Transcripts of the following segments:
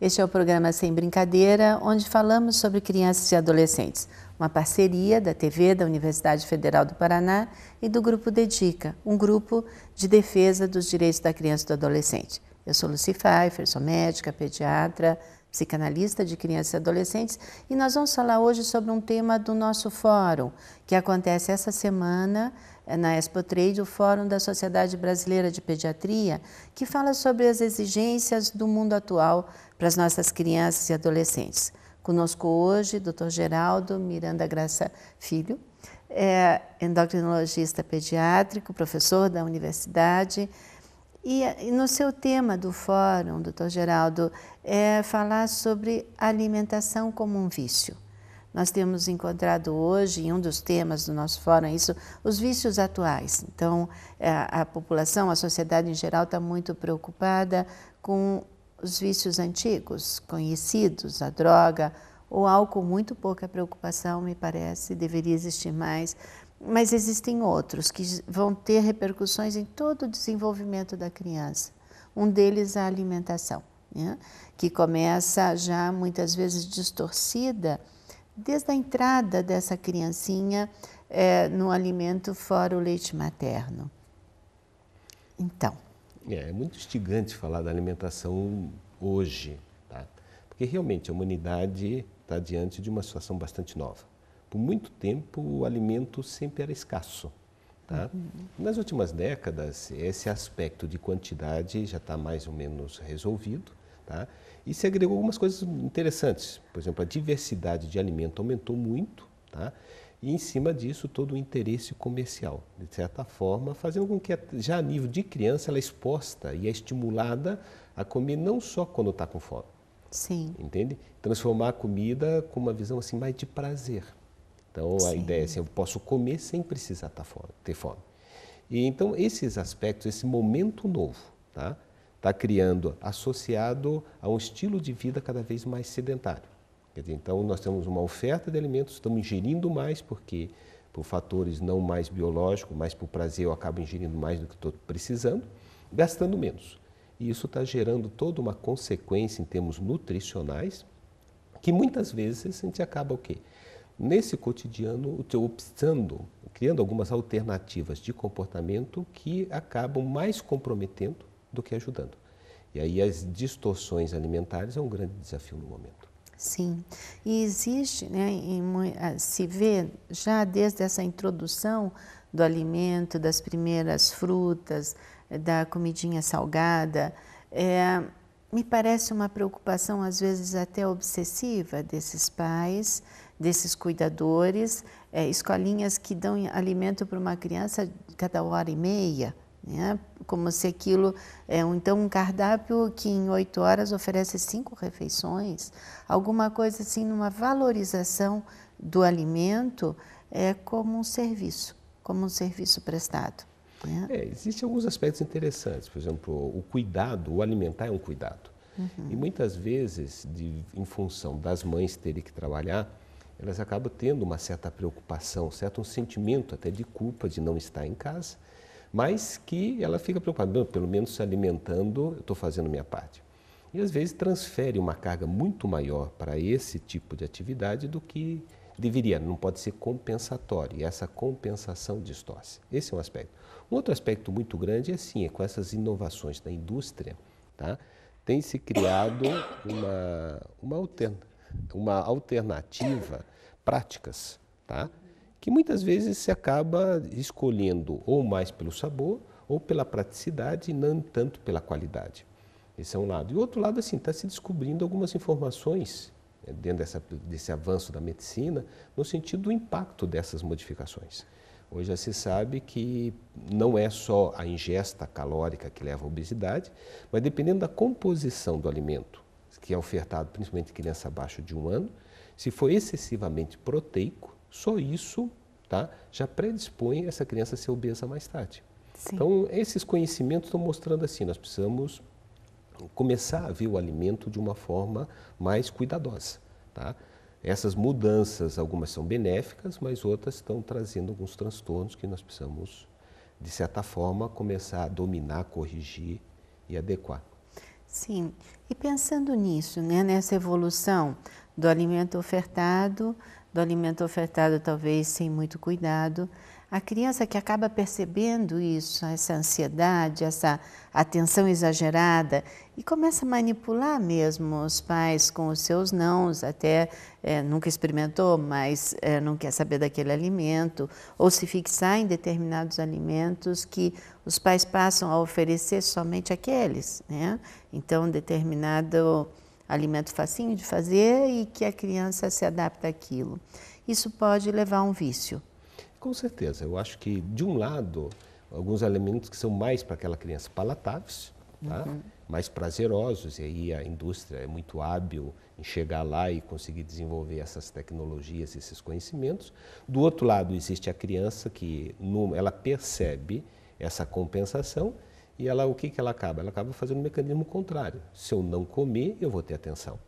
este é o programa Sem Brincadeira, onde falamos sobre crianças e adolescentes, uma parceria da TV da Universidade Federal do Paraná e do Grupo Dedica, um grupo de defesa dos direitos da criança e do adolescente. Eu sou Lucy Pfeiffer, sou médica, pediatra, psicanalista de crianças e adolescentes, e nós vamos falar hoje sobre um tema do nosso fórum, que acontece essa semana é na Expo Trade, o Fórum da Sociedade Brasileira de Pediatria, que fala sobre as exigências do mundo atual para as nossas crianças e adolescentes. Conosco hoje, Dr. Geraldo Miranda Graça Filho, é endocrinologista pediátrico, professor da universidade. E, e no seu tema do fórum, doutor Geraldo, é falar sobre alimentação como um vício nós temos encontrado hoje, em um dos temas do nosso fórum, é isso, os vícios atuais. Então, a, é, a população, a sociedade em geral, está muito preocupada com os vícios antigos, conhecidos, a droga, o álcool, muito pouca preocupação, me parece, deveria existir mais. Mas existem outros que vão ter repercussões em todo o desenvolvimento da criança. Um deles a alimentação, né? que começa já muitas vezes distorcida desde a entrada dessa criancinha é, no alimento fora o leite materno. Então. É, é muito instigante falar da alimentação hoje, tá? porque realmente a humanidade está diante de uma situação bastante nova. Por muito tempo, o alimento sempre era escasso. Tá? Uhum. Nas últimas décadas, esse aspecto de quantidade já está mais ou menos resolvido. Tá? E se agregou algumas coisas interessantes. Por exemplo, a diversidade de alimento aumentou muito. Tá? E em cima disso, todo o interesse comercial, de certa forma, fazendo com que, já a nível de criança, ela é exposta e é estimulada a comer não só quando está com fome. Sim. Entende? Transformar a comida com uma visão assim mais de prazer. Então, Sim. a ideia é assim, eu posso comer sem precisar tá fome, ter fome. E então, esses aspectos, esse momento novo, tá? está criando, associado a um estilo de vida cada vez mais sedentário. então, nós temos uma oferta de alimentos, estamos ingerindo mais, porque por fatores não mais biológicos, mas por prazer eu acabo ingerindo mais do que estou precisando, gastando menos. E isso está gerando toda uma consequência em termos nutricionais, que muitas vezes a gente acaba o quê? Nesse cotidiano, optando, criando algumas alternativas de comportamento que acabam mais comprometendo do que ajudando. E aí as distorções alimentares é um grande desafio no momento. Sim, e existe, né, em, eh, se vê já desde essa introdução do alimento, das primeiras frutas, da comidinha salgada, é, me parece uma preocupação às vezes até obsessiva desses pais, desses cuidadores, é, escolinhas que dão alimento para uma criança cada hora e meia, né? Como se aquilo. É, então, um cardápio que em oito horas oferece cinco refeições, alguma coisa assim, numa valorização do alimento, é como um serviço, como um serviço prestado. Né? É, Existem alguns aspectos interessantes, por exemplo, o cuidado, o alimentar é um cuidado. Uhum. E muitas vezes, de, em função das mães terem que trabalhar, elas acabam tendo uma certa preocupação, certo um sentimento até de culpa de não estar em casa mas que ela fica preocupada, pelo menos se alimentando, eu estou fazendo minha parte. E às vezes transfere uma carga muito maior para esse tipo de atividade do que deveria, não pode ser compensatório, e essa compensação distorce. Esse é um aspecto. Um outro aspecto muito grande é sim, é com essas inovações da indústria, tá? tem se criado uma, uma, alterna, uma alternativa, práticas, tá? que muitas vezes se acaba escolhendo ou mais pelo sabor ou pela praticidade e não tanto pela qualidade. Esse é um lado. E o outro lado, assim, está se descobrindo algumas informações né, dentro dessa, desse avanço da medicina no sentido do impacto dessas modificações. Hoje já se sabe que não é só a ingesta calórica que leva à obesidade, mas dependendo da composição do alimento, que é ofertado principalmente criança abaixo de um ano, se for excessivamente proteico, só isso tá, já predispõe essa criança a ser obesa mais tarde. Sim. Então, esses conhecimentos estão mostrando assim, nós precisamos começar a ver o alimento de uma forma mais cuidadosa. Tá? Essas mudanças, algumas são benéficas, mas outras estão trazendo alguns transtornos que nós precisamos, de certa forma, começar a dominar, corrigir e adequar. Sim, e pensando nisso, né, nessa evolução do alimento ofertado do alimento ofertado, talvez sem muito cuidado. A criança que acaba percebendo isso, essa ansiedade, essa atenção exagerada, e começa a manipular mesmo os pais com os seus nãos, até é, nunca experimentou, mas é, não quer saber daquele alimento, ou se fixar em determinados alimentos que os pais passam a oferecer somente aqueles. Né? Então, determinado alimento facinho de fazer e que a criança se adapta àquilo. Isso pode levar a um vício. Com certeza. Eu acho que, de um lado, alguns alimentos que são mais para aquela criança palatáveis, tá? uhum. mais prazerosos, e aí a indústria é muito hábil em chegar lá e conseguir desenvolver essas tecnologias, esses conhecimentos. Do outro lado, existe a criança que ela percebe essa compensação e ela, o que, que ela acaba? Ela acaba fazendo um mecanismo contrário. Se eu não comer, eu vou ter atenção.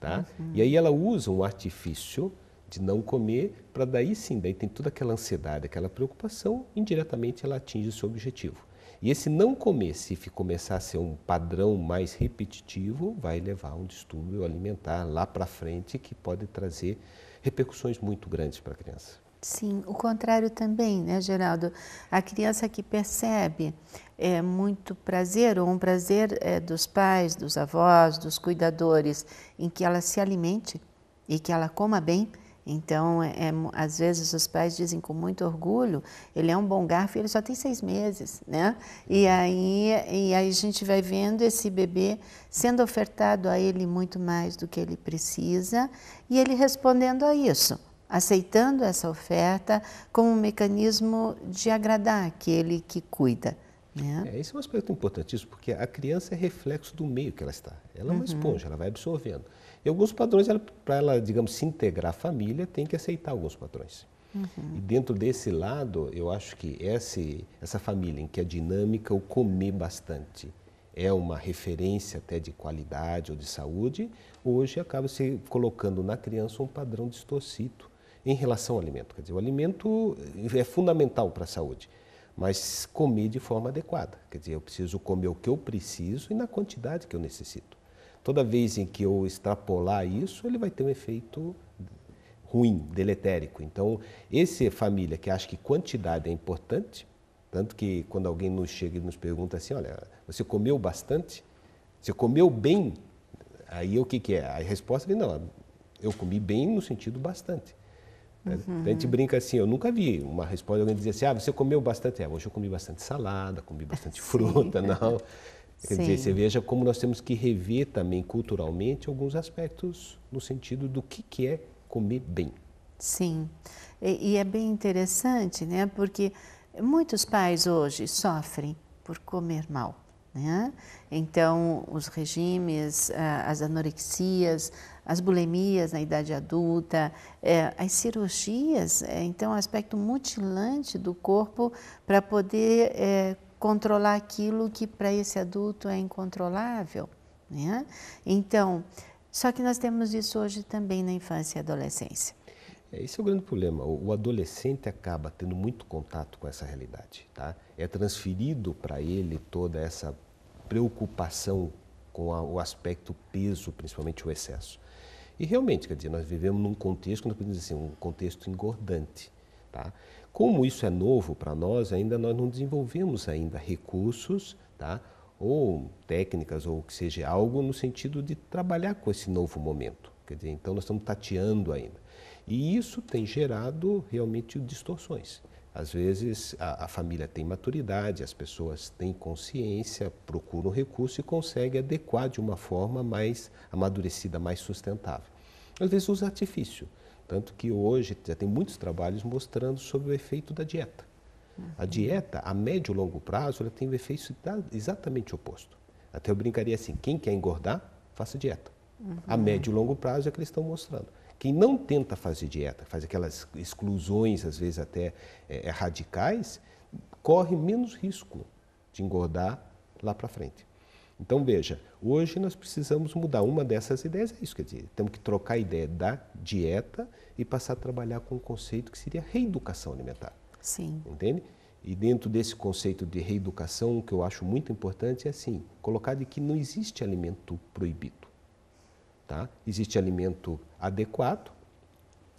Tá? Uhum. E aí ela usa um artifício de não comer para daí sim, daí tem toda aquela ansiedade, aquela preocupação, indiretamente ela atinge o seu objetivo. E esse não comer, se começar a ser um padrão mais repetitivo, vai levar a um distúrbio alimentar lá para frente que pode trazer repercussões muito grandes para a criança. Sim, o contrário também, né, Geraldo? A criança que percebe é, muito prazer, ou um prazer é, dos pais, dos avós, dos cuidadores, em que ela se alimente e que ela coma bem. Então, é, é, às vezes os pais dizem com muito orgulho, ele é um bom garfo, ele só tem seis meses, né? E aí, e aí a gente vai vendo esse bebê sendo ofertado a ele muito mais do que ele precisa e ele respondendo a isso aceitando essa oferta como um mecanismo de agradar aquele que cuida. Né? É, esse é um aspecto importantíssimo, porque a criança é reflexo do meio que ela está. Ela é uma uhum. esponja, ela vai absorvendo. E alguns padrões, para ela, digamos, se integrar à família, tem que aceitar alguns padrões. Uhum. E dentro desse lado, eu acho que esse, essa família em que a dinâmica, o comer bastante, é uma referência até de qualidade ou de saúde, hoje acaba se colocando na criança um padrão distorcido em relação ao alimento. Quer dizer, o alimento eh, é fundamental para a saúde, mas comer de forma adequada. Quer dizer, eu preciso comer o que eu preciso e na quantidade que eu necessito. Toda vez em que eu extrapolar isso, ele vai ter um efeito ruim, deletérico. Então, esse é família que acha que quantidade é importante, tanto que quando alguém nos chega e nos pergunta assim, olha, você comeu bastante? Você comeu bem? Aí o que, que é? A resposta é não, eu comi bem no sentido bastante. Né? Uhum. A gente brinca assim, eu nunca vi uma resposta alguém dizer assim, ah, você comeu bastante, é, hoje eu comi bastante salada, comi bastante Sim. fruta, não. Quer Sim. dizer, você veja como nós temos que rever também culturalmente alguns aspectos no sentido do que, que é comer bem. Sim, e, e é bem interessante, né? Porque muitos pais hoje sofrem por comer mal. Né? Então, os regimes, ah, as anorexias, as bulimias na idade adulta, eh, as cirurgias, eh, então, o é aspecto mutilante do corpo para poder eh, controlar aquilo que para esse adulto é incontrolável. Né? Então, só que nós temos isso hoje também na infância e adolescência. É, esse é o grande problema. O adolescente acaba tendo muito contato com essa realidade. Tá? É transferido para ele toda essa preocupação com a, o aspecto peso, principalmente o excesso. E realmente, quer dizer, nós vivemos num contexto, nós podemos dizer assim, um contexto engordante. Tá? Como isso é novo para nós, ainda nós não desenvolvemos ainda recursos, tá? ou técnicas, ou que seja algo no sentido de trabalhar com esse novo momento. Quer dizer, então nós estamos tateando ainda. E isso tem gerado realmente distorções. Às vezes a, a família tem maturidade, as pessoas têm consciência, procuram recurso e conseguem adequar de uma forma mais amadurecida, mais sustentável. Às vezes usa artifício. Tanto que hoje já tem muitos trabalhos mostrando sobre o efeito da dieta. A uhum. dieta, a médio e longo prazo, ela tem o um efeito exatamente oposto. Até eu brincaria assim: quem quer engordar, faça dieta. Uhum. A médio e longo prazo é o que eles estão mostrando. Quem não tenta fazer dieta, faz aquelas exclusões, às vezes até é, é radicais, corre menos risco de engordar lá para frente. Então veja, hoje nós precisamos mudar uma dessas ideias, é isso, quer dizer, temos que trocar a ideia da dieta e passar a trabalhar com um conceito que seria reeducação alimentar. Sim. Entende? E dentro desse conceito de reeducação, o que eu acho muito importante é assim, colocar de que não existe alimento proibido. Tá? Existe alimento adequado,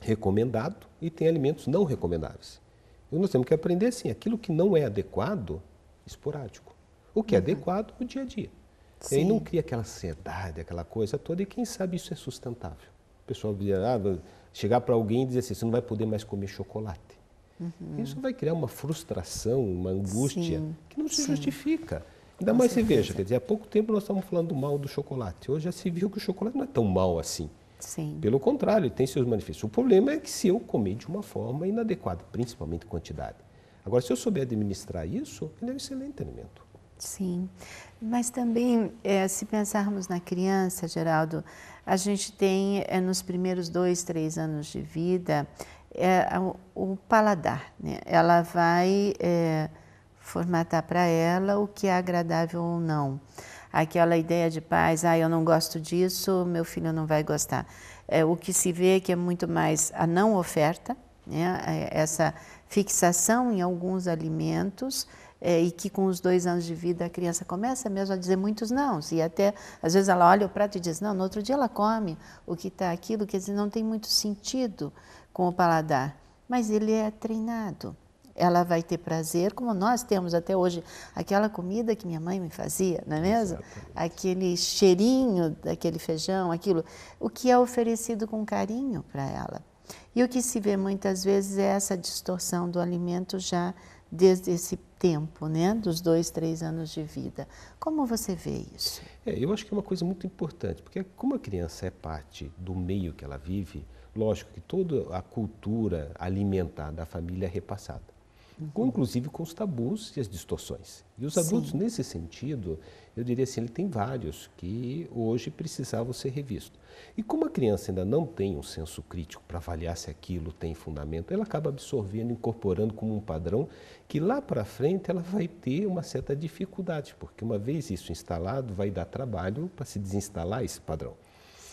recomendado, e tem alimentos não recomendáveis. E nós temos que aprender, assim, aquilo que não é adequado, esporádico. O que é adequado, o dia a dia. E aí não cria aquela ansiedade, aquela coisa toda, e quem sabe isso é sustentável. O pessoal virá, ah, chegar para alguém e dizer assim, você não vai poder mais comer chocolate. Uhum. Isso vai criar uma frustração, uma angústia, sim. que não se sim. justifica. Ainda mais certeza. veja, quer dizer, há pouco tempo nós estávamos falando mal do chocolate. Hoje já se viu que o chocolate não é tão mal assim. Sim. Pelo contrário, tem seus benefícios O problema é que se eu comer de uma forma inadequada, principalmente quantidade. Agora, se eu souber administrar isso, ele é um excelente alimento. Sim, mas também, é, se pensarmos na criança, Geraldo, a gente tem é, nos primeiros dois, três anos de vida é, eh, o, o, paladar. Né? Ela vai formatar para ela o que é agradável ou não. Aquela ideia de paz, ah, eu não gosto disso, meu filho não vai gostar. É, o que se vê é que é muito mais a não oferta, né? É, essa fixação em alguns alimentos, é, e que com os dois anos de vida a criança começa mesmo a dizer muitos não. E até, às vezes, ela olha o prato e diz não, no outro dia ela come o que está aquilo, quer dizer, não tem muito sentido com o paladar. Mas ele é treinado ela vai ter prazer, como nós temos até hoje, aquela comida que minha mãe me fazia, não é mesmo? Exatamente. Aquele cheirinho daquele feijão, aquilo, o que é oferecido com carinho para ela. E o que se vê muitas vezes é essa distorção do alimento já desde esse tempo, né, dos dois, três anos de vida. Como você vê isso? É, eu acho que é uma coisa muito importante, porque como a criança é parte do meio que ela vive, lógico que toda a cultura alimentar da família é repassada com, inclusive com os tabus e as distorções. E os adultos, Sim. nesse sentido, eu diria assim, ele tem vários que hoje precisavam ser revistos. E como a criança ainda não tem um senso crítico para avaliar se aquilo tem fundamento, ela acaba absorvendo, incorporando como um padrão que lá para frente ela vai ter uma certa dificuldade, porque uma vez isso instalado, vai dar trabalho para se desinstalar esse padrão.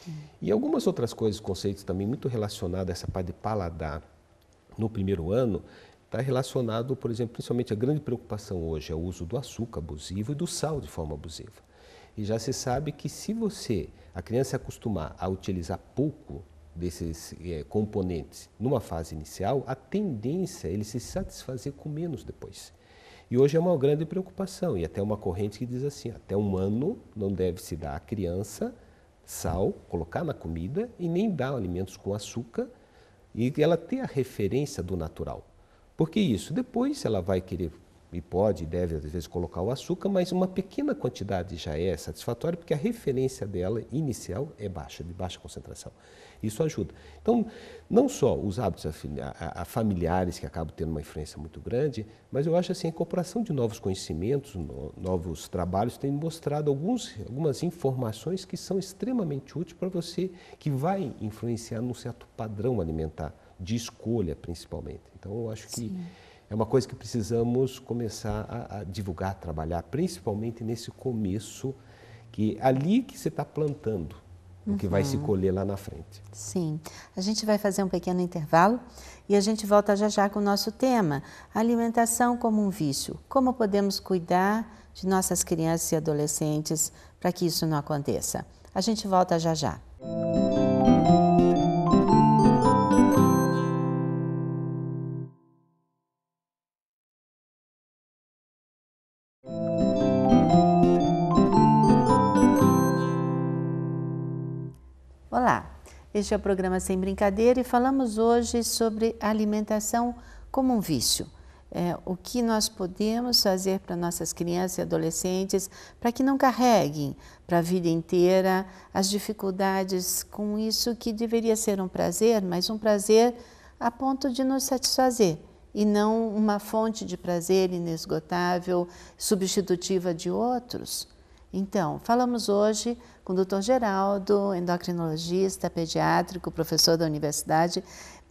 Sim. E algumas outras coisas, conceitos também muito relacionados a essa parte de paladar no primeiro ano, está relacionado, por exemplo, principalmente a grande preocupação hoje é o uso do açúcar abusivo e do sal de forma abusiva. E já se sabe que se você, a criança se acostumar a utilizar pouco desses é, componentes numa fase inicial, a tendência é ele se satisfazer com menos depois. E hoje é uma grande preocupação, e até uma corrente que diz assim, até um ano não deve se dar à criança sal, colocar na comida, e nem dar alimentos com açúcar, e ela ter a referência do natural. Por que isso? Depois ela vai querer e pode e deve às vezes colocar o açúcar, mas uma pequena quantidade já é satisfatória porque a referência dela inicial é baixa, de baixa concentração. Isso ajuda. Então, não só os hábitos familiares que acabam tendo uma influência muito grande, mas eu acho assim a incorporação de novos conhecimentos, novos trabalhos tem mostrado alguns, algumas informações que são extremamente úteis para você que vai influenciar num certo padrão alimentar de escolha, principalmente. Então, eu acho que Sim. é uma coisa que precisamos começar a, a divulgar, trabalhar, principalmente nesse começo, que é ali que você está plantando o que vai se uhum. colher lá na frente. Sim. A gente vai fazer um pequeno intervalo e a gente volta já já com o nosso tema: alimentação como um vício. Como podemos cuidar de nossas crianças e adolescentes para que isso não aconteça? A gente volta já já. Este é o programa Sem Brincadeira e falamos hoje sobre alimentação como um vício. É, o que nós podemos fazer para nossas crianças e adolescentes para que não carreguem para a vida inteira as dificuldades com isso que deveria ser um prazer, mas um prazer a ponto de nos satisfazer e não uma fonte de prazer inesgotável, substitutiva de outros. Então, falamos hoje com o Dr. Geraldo, endocrinologista, pediátrico, professor da universidade.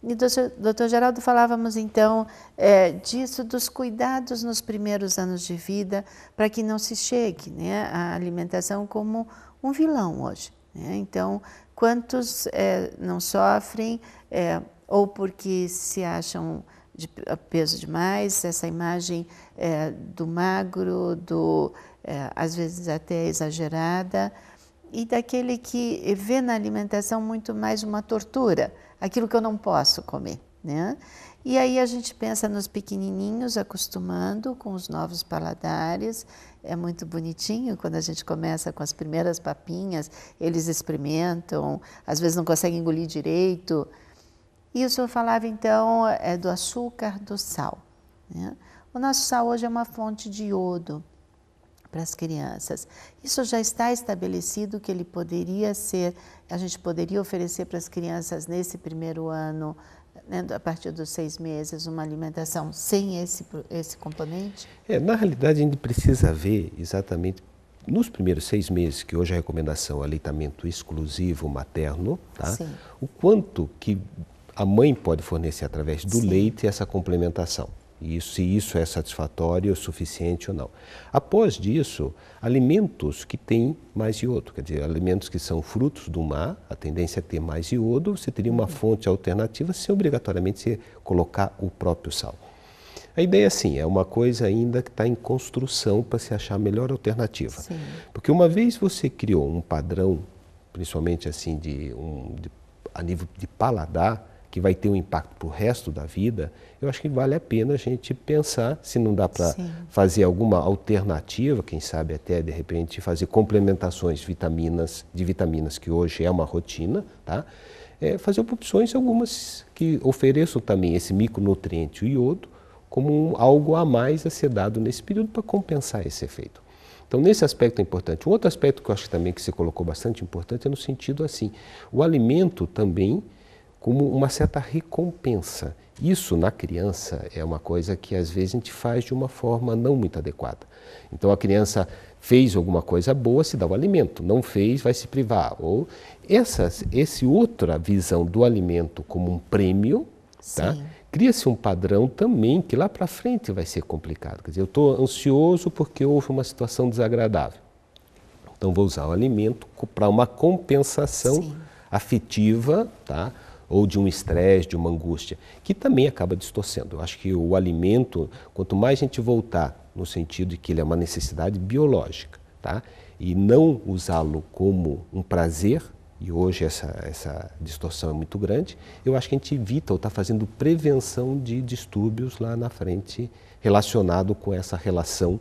E doutor Geraldo, falávamos então é, disso, dos cuidados nos primeiros anos de vida, para que não se chegue né, à alimentação como um vilão hoje. Né? Então, quantos é, não sofrem é, ou porque se acham de peso demais, essa imagem é, do magro, do é, às vezes até exagerada, e daquele que vê na alimentação muito mais uma tortura, aquilo que eu não posso comer, né? E aí a gente pensa nos pequenininhos acostumando com os novos paladares. É muito bonitinho quando a gente começa com as primeiras papinhas, eles experimentam, às vezes não conseguem engolir direito. E o senhor falava então é, do açúcar, do sal. Né? O nosso sal hoje é uma fonte de iodo para as crianças. Isso já está estabelecido que ele poderia ser, a gente poderia oferecer para as crianças nesse primeiro ano, né, a partir dos seis meses, uma alimentação sem esse, esse componente? É, na realidade, a gente precisa ver exatamente nos primeiros seis meses, que hoje a recomendação é aleitamento exclusivo materno, tá? Sim. o quanto que a mãe pode fornecer através do Sim. leite essa complementação. E se isso é satisfatório, é suficiente ou não. Após disso, alimentos que têm mais iodo, quer dizer, alimentos que são frutos do mar, a tendência é ter mais iodo, você teria uma uhum. fonte alternativa sem obrigatoriamente você colocar o próprio sal. A ideia, assim, é uma coisa ainda que está em construção para se achar a melhor alternativa. Sim. Porque uma vez você criou um padrão, principalmente assim, de, um, de a nível de paladar, que vai ter um impacto para o resto da vida, eu acho que vale a pena a gente pensar se não dá para fazer alguma alternativa, quem sabe até de repente fazer complementações vitaminas, de vitaminas que hoje é uma rotina, tá? É fazer opções algumas que ofereçam também esse micronutriente, o iodo, como um, algo a mais a ser dado nesse período para compensar esse efeito. Então, nesse aspecto é importante. Um outro aspecto que eu acho também que você colocou bastante importante é no sentido assim, o alimento também como uma certa recompensa. Isso na criança é uma coisa que às vezes a gente faz de uma forma não muito adequada. Então a criança fez alguma coisa boa, se dá o alimento, não fez, vai se privar. Ou essas, esse outra visão do alimento como um prêmio, tá? cria-se um padrão também que lá para frente vai ser complicado. Quer dizer, eu estou ansioso porque houve uma situação desagradável. Então vou usar o alimento para uma compensação Sim. afetiva, tá? ou de um estresse, de uma angústia, que também acaba distorcendo. Eu acho que o alimento, quanto mais a gente voltar no sentido de que ele é uma necessidade biológica, tá? e não usá-lo como um prazer, e hoje essa, essa distorção é muito grande, eu acho que a gente evita ou está fazendo prevenção de distúrbios lá na frente relacionado com essa relação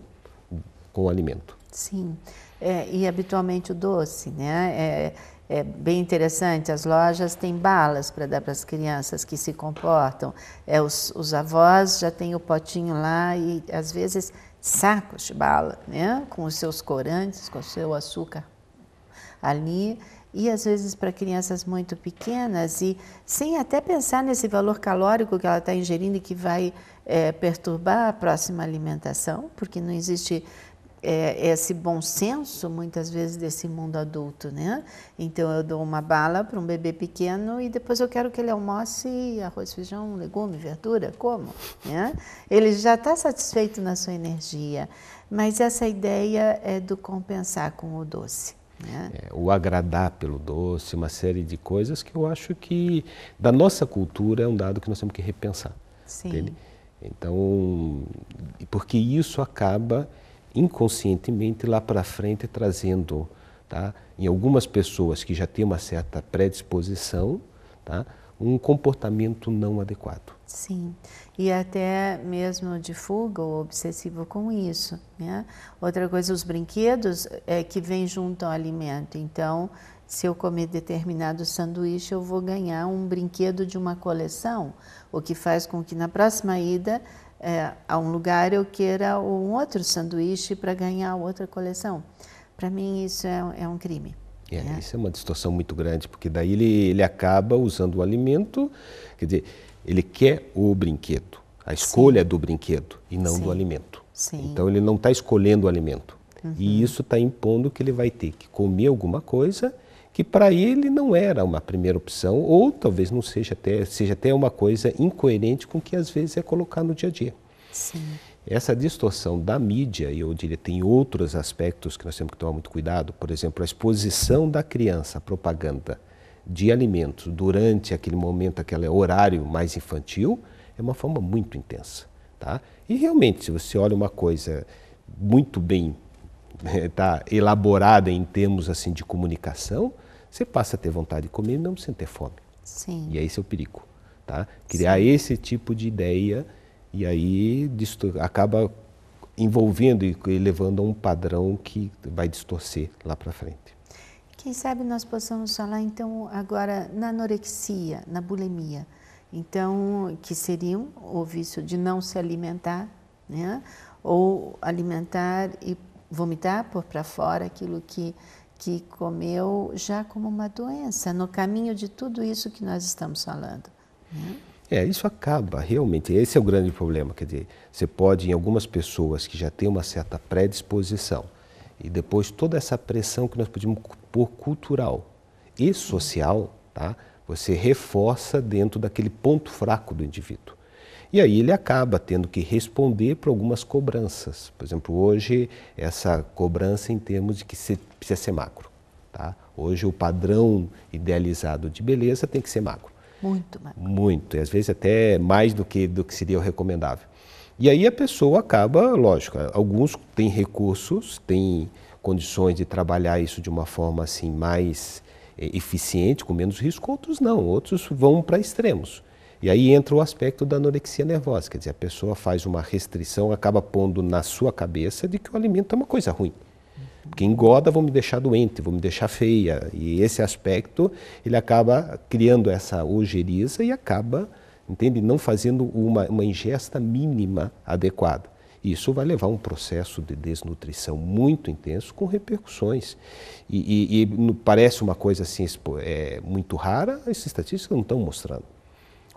com o alimento. Sim, é, e habitualmente o doce, né? É é bem interessante, as lojas têm balas para dar para as crianças que se comportam. É, os, os avós já têm o potinho lá e às vezes sacos de bala, né? com os seus corantes, com o seu açúcar ali. E às vezes para crianças muito pequenas e sem até pensar nesse valor calórico que ela está ingerindo e que vai é, perturbar a próxima alimentação, porque não existe é, é, esse bom senso muitas vezes desse mundo adulto, né? Então eu dou uma bala para um bebê pequeno e depois eu quero que ele almoce arroz, feijão, legume, verdura, como? Né? Ele já está satisfeito na sua energia, mas essa ideia é do compensar com o doce. Né? É, o agradar pelo doce, uma série de coisas que eu acho que da nossa cultura é um dado que nós temos que repensar. Sim. Entende? Então, porque isso acaba inconscientemente lá para frente trazendo tá, em algumas pessoas que já têm uma certa predisposição tá, um comportamento não adequado. Sim, e até mesmo de fuga ou obsessivo com isso. Né? Outra coisa, os brinquedos é que vem junto ao alimento. Então, se eu comer determinado sanduíche, eu vou ganhar um brinquedo de uma coleção, o que faz com que na próxima ida é, a um lugar eu queira um outro sanduíche para ganhar outra coleção. Para mim isso é, é um crime. É, né? Isso é uma distorção muito grande, porque daí ele, ele acaba usando o alimento, quer dizer, ele quer o brinquedo, a escolha Sim. é do brinquedo e não Sim. do alimento. Sim. Então ele não está escolhendo o alimento. Uhum. E isso está impondo que ele vai ter que comer alguma coisa que para ele não era uma primeira opção, ou talvez não seja até, seja até uma coisa incoerente com o que às vezes é colocar no dia a dia. Sim. Essa distorção da mídia, e eu diria tem outros aspectos que nós temos que tomar muito cuidado, por exemplo, a exposição da criança à propaganda de alimentos durante aquele momento, aquele horário mais infantil, é uma forma muito intensa. Tá? E realmente, se você olha uma coisa muito bem eh, tá, elaborada em termos assim de comunicação, você passa a ter vontade de comer mesmo sem ter fome. Sim. E esse é o perigo. Tá? Criar Sim. esse tipo de ideia e aí acaba envolvendo e levando a um padrão que vai distorcer lá para frente. Quem sabe nós possamos falar então agora na anorexia, na bulimia, então que seriam o vício de não se alimentar, né? Ou alimentar e vomitar por para fora aquilo que que comeu já como uma doença, no caminho de tudo isso que nós estamos falando. Né? É, isso acaba realmente. Esse é o grande problema. Quer dizer, você pode, em algumas pessoas que já têm uma certa predisposição, e depois toda essa pressão que nós podemos pôr cultural e social, tá? você reforça dentro daquele ponto fraco do indivíduo. E aí ele acaba tendo que responder para algumas cobranças. Por exemplo, hoje essa cobrança em termos de que se, precisa ser magro. Tá? Hoje o padrão idealizado de beleza tem que ser magro. Muito magro. Muito, e às vezes até mais do que, do que seria o recomendável. E aí a pessoa acaba, lógico, alguns têm recursos, têm condições de trabalhar isso de uma forma assim mais eh, eficiente, com menos risco, outros não, outros vão para extremos. E aí entra o aspecto da anorexia nervosa, quer dizer, a pessoa faz uma restrição, acaba pondo na sua cabeça de que o alimento é uma coisa ruim. Porque engorda, vou me deixar doente, vou me deixar feia. E esse aspecto, ele acaba criando essa ojeriza e acaba, entende, não fazendo uma, uma ingesta mínima adequada. Isso vai levar a um processo de desnutrição muito intenso, com repercussões. E, e, e parece uma coisa assim é, muito rara, as estatísticas não estão mostrando.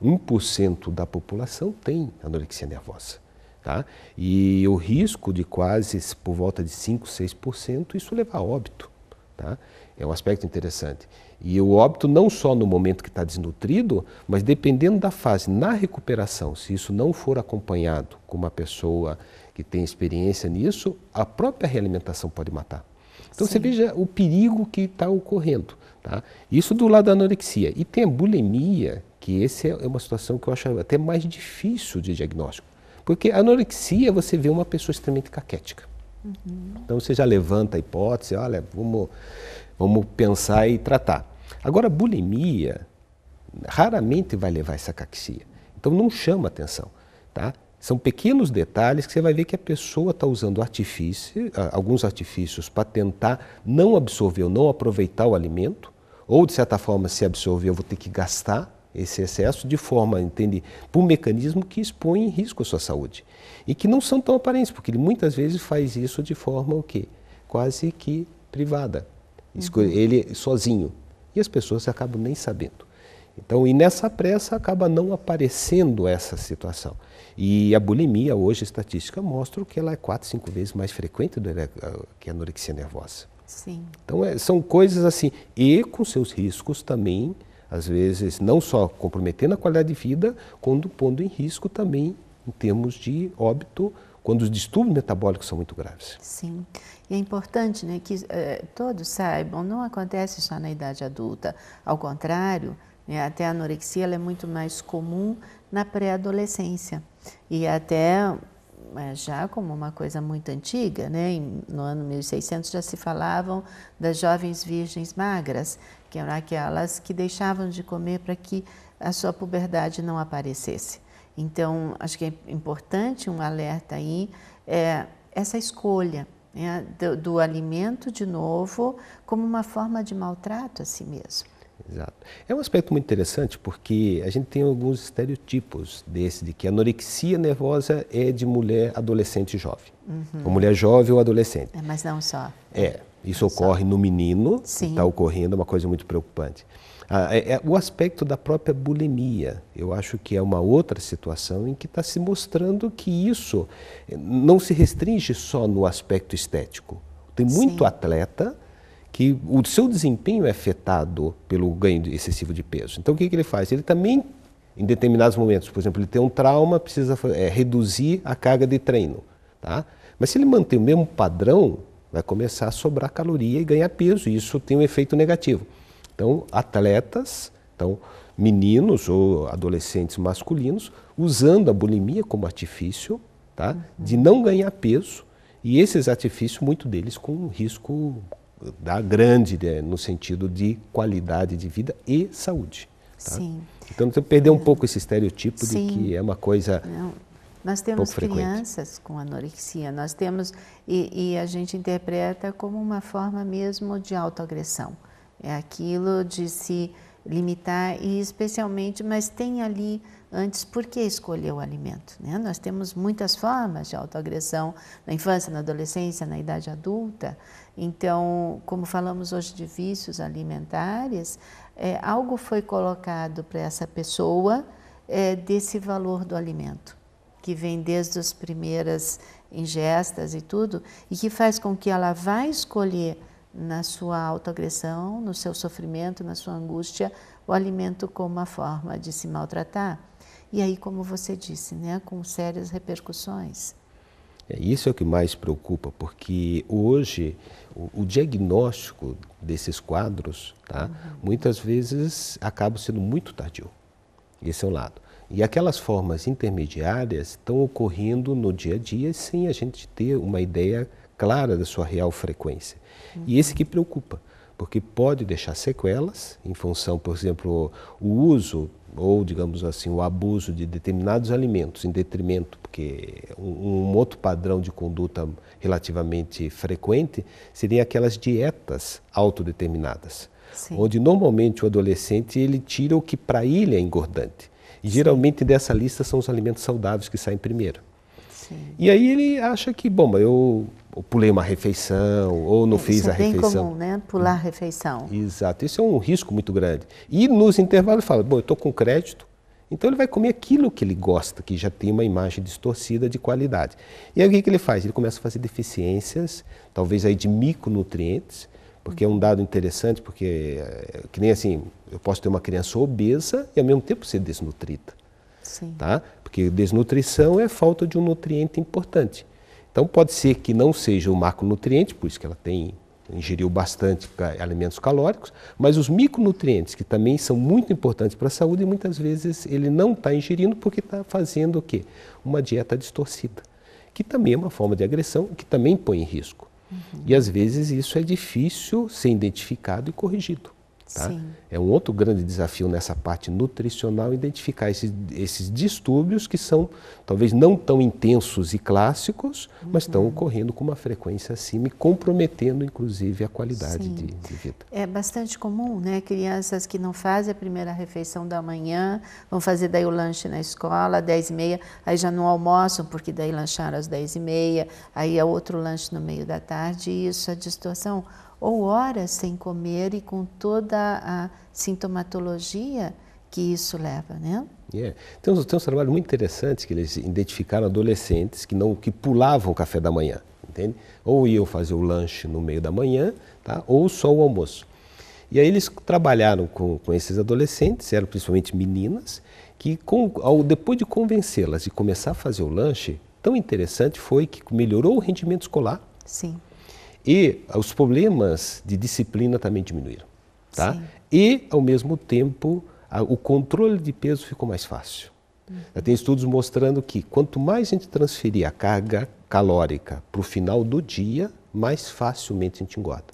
1% da população tem anorexia nervosa. Tá? E o risco de quase por volta de 5, 6% isso leva a óbito. Tá? É um aspecto interessante. E o óbito não só no momento que está desnutrido, mas dependendo da fase, na recuperação, se isso não for acompanhado com uma pessoa que tem experiência nisso, a própria realimentação pode matar. Então Sim. você veja o perigo que está ocorrendo. Tá? Isso do lado da anorexia. E tem a bulimia, que essa é uma situação que eu acho até mais difícil de diagnóstico. Porque a anorexia você vê uma pessoa extremamente caquética. Uhum. Então você já levanta a hipótese, olha, vamos, vamos pensar e tratar. Agora, bulimia raramente vai levar essa caquexia. Então não chama atenção. Tá? São pequenos detalhes que você vai ver que a pessoa está usando artifício, alguns artifícios para tentar não absorver ou não aproveitar o alimento, ou de certa forma, se absorver, eu vou ter que gastar esse excesso de forma, entende, por um mecanismo que expõe em risco a sua saúde. E que não são tão aparentes, porque ele muitas vezes faz isso de forma o quê? Quase que privada. Uhum. Ele sozinho. E as pessoas acabam nem sabendo. Então, e nessa pressa acaba não aparecendo essa situação. E a bulimia, hoje, a estatística mostra que ela é quatro, cinco vezes mais frequente do ah, que a anorexia nervosa. Sim. Então, é, são coisas assim, e com seus riscos também, às vezes, não só comprometendo a qualidade de vida, quando pondo em risco também, em termos de óbito, quando os distúrbios metabólicos são muito graves. Sim, e é importante né, que eh, todos saibam, não acontece só na idade adulta, ao contrário, né, até a anorexia é muito mais comum na pré-adolescência. E até é, já como uma coisa muito antiga, né? no ano 1600 já se falavam das jovens virgens magras, que eram aquelas que deixavam de comer para que a sua puberdade não aparecesse. Então, acho que é importante um alerta aí, é essa escolha né? do, do alimento de novo como uma forma de maltrato a si mesmo. Exato. É um aspecto muito interessante porque a gente tem alguns estereotipos desse, de que a anorexia nervosa é de mulher adolescente jovem. Uhum. Ou mulher jovem ou adolescente. É, mas não só. É. Isso não ocorre só. no menino, está ocorrendo, é uma coisa muito preocupante. Ah, é, é, o aspecto da própria bulimia, eu acho que é uma outra situação em que está se mostrando que isso eh, não se restringe só no aspecto estético. Tem muito Sim. atleta que o seu desempenho é afetado pelo ganho excessivo de peso. Então o que, que ele faz? Ele também, em determinados momentos, por exemplo, ele tem um trauma, precisa é, reduzir a carga de treino. Tá? Mas se ele manter o mesmo padrão, vai começar a sobrar caloria e ganhar peso, e isso tem um efeito negativo. Então, atletas, então, meninos ou adolescentes masculinos, usando a bulimia como artifício tá? Uhum. de não ganhar peso, e esses artifícios, muito deles com risco da grande né, no sentido de qualidade de vida e saúde. Tá? Sim. Então tem que perder um pouco esse estereotipo Sim. de que é uma coisa Não. Nós temos crianças com anorexia, nós temos e, e, a gente interpreta como uma forma mesmo de autoagressão. É aquilo de se limitar e especialmente, mas tem ali antes por que escolher o alimento. Né? Nós temos muitas formas de autoagressão na infância, na adolescência, na idade adulta. Então, como falamos hoje de vícios alimentares, é, algo foi colocado para essa pessoa é, desse valor do alimento, que vem desde as primeiras ingestas e tudo, e que faz com que ela vá escolher na sua autoagressão, no seu sofrimento, na sua angústia, o alimento como uma forma de se maltratar. E aí, como você disse, né, com sérias repercussões. É, isso é o que mais preocupa, porque hoje o, o diagnóstico desses quadros, tá, uhum. muitas vezes acaba sendo muito tardio. Esse é um lado. E aquelas formas intermediárias estão ocorrendo no dia a dia sem a gente ter uma ideia clara da sua real frequência. Uhum. E esse uhum. que preocupa, porque pode deixar sequelas em função, por exemplo, o uso ou, digamos assim, o abuso de determinados alimentos em detrimento, porque um, um outro padrão de conduta relativamente frequente seriam aquelas dietas autodeterminadas, Sim. onde normalmente o adolescente ele tira o que para ele é engordante. E geralmente dessa lista são os alimentos saudáveis que saem primeiro. Sim. E aí ele acha que, bom, eu pulei uma refeição ou não é, fiz a é refeição. Isso é bem comum, né? Pular a hum. refeição. Exato. Isso é um risco muito grande. E nos intervalos fala, bom, eu estou com crédito, então ele vai comer aquilo que ele gosta, que já tem uma imagem distorcida de qualidade. E aí o que, que ele faz? Ele começa a fazer deficiências, talvez aí de micronutrientes, porque é um dado interessante, porque eh, que nem assim, eu posso ter uma criança obesa e ao mesmo tempo ser desnutrida. Sim. Tá? Porque desnutrição é falta de um nutriente importante. Então pode ser que não seja o macronutriente, por isso que ela tem ingeriu bastante alimentos calóricos, mas os micronutrientes, que também são muito importantes para a saúde, e muitas vezes ele não está ingerindo porque está fazendo o quê? Uma dieta distorcida, que também é uma forma de agressão, que também põe em risco. Uhum. E às vezes isso é difícil ser identificado e corrigido. Tá? É um outro grande desafio nessa parte nutricional identificar esses, esses distúrbios que são talvez não tão intensos e clássicos, uhum. mas estão ocorrendo com uma frequência acima e comprometendo inclusive a qualidade de, de, vida. É bastante comum, né? Crianças que não fazem a primeira refeição da manhã, vão fazer daí o lanche na escola, 10 e meia, aí já não almoçam porque daí lancharam às 10 e meia, aí é outro lanche no meio da tarde e isso, a é distorção ou horas sem comer e com toda a sintomatologia que isso leva, né? Yeah. É. Tem, uns, tem uns trabalhos muito interessantes que eles identificaram adolescentes que não que pulavam o café da manhã, entende? Ou iam fazer o lanche no meio da manhã, tá? ou só o almoço. E aí eles trabalharam com, com esses adolescentes, eram principalmente meninas, que com, ao, depois de convencê-las e começar a fazer o lanche, tão interessante foi que melhorou o rendimento escolar. Sim e os problemas de disciplina também diminuíram. Tá? E, ao mesmo tempo, a, o controle de peso ficou mais fácil. Uhum. tem estudos mostrando que quanto mais a gente transferir a carga calórica para o final do dia, mais facilmente a gente engorda.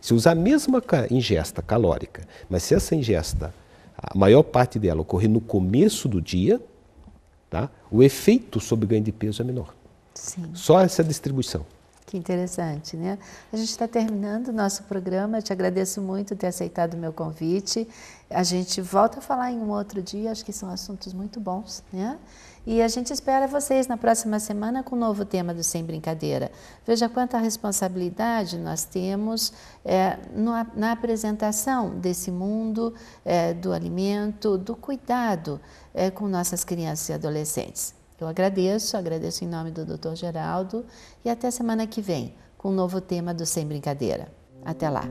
Se usar a mesma ingesta calórica, mas se essa ingesta, a maior parte dela ocorrer no começo do dia, tá? o efeito sobre ganho de peso é menor. Sim. Só essa distribuição. Que interessante, né? A gente está terminando o nosso programa. Eu te agradeço muito ter aceitado o meu convite. A gente volta a falar em um outro dia. Acho que são assuntos muito bons, né? E a gente espera vocês na próxima semana com um novo tema do Sem Brincadeira. Veja quanta responsabilidade nós temos é, no, na apresentação desse mundo, é, do alimento, do cuidado é, com nossas crianças e adolescentes. Eu agradeço, agradeço em nome do Dr. Geraldo e até semana que vem com um novo tema do Sem Brincadeira. Até lá!